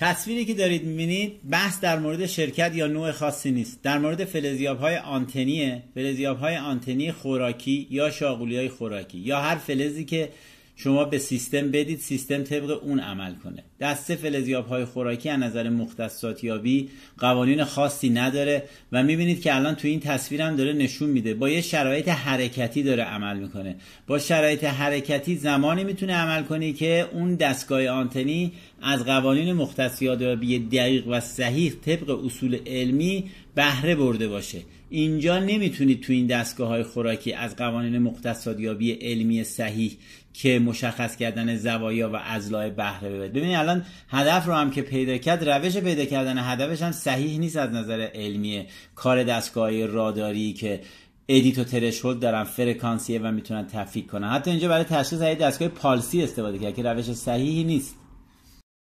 تصویری که دارید میبینید بحث در مورد شرکت یا نوع خاصی نیست در مورد فلزیاب های آنتنیه فلزیاب های آنتنی خوراکی یا شاغولی های خوراکی یا هر فلزی که شما به سیستم بدید سیستم طبق اون عمل کنه دسته فلزیاب های خوراکی از نظر مختصاتیابی قوانین خاصی نداره و میبینید که الان تو این تصویرم داره نشون میده با یه شرایط حرکتی داره عمل میکنه با شرایط حرکتی زمانی میتونه عمل کنی که اون دستگاه آنتنی از قوانین مختصیابی دقیق و صحیح طبق اصول علمی بهره برده باشه اینجا نمیتونید تو این دستگاه های خوراکی از قوانین مختصاتیابی علمی صحیح که مشخص کردن زوایا و ازلای بهره ببرید ببینید الان هدف رو هم که پیدا کرد روش پیدا کردن هدفش هم صحیح نیست از نظر علمی کار دستگاهی راداری که ادیت و ترشولد دارن فرکانسیه و میتونن تفکیک کنن حتی اینجا برای تشخیص دستگاه پالسی استفاده کرد که روش صحیحی نیست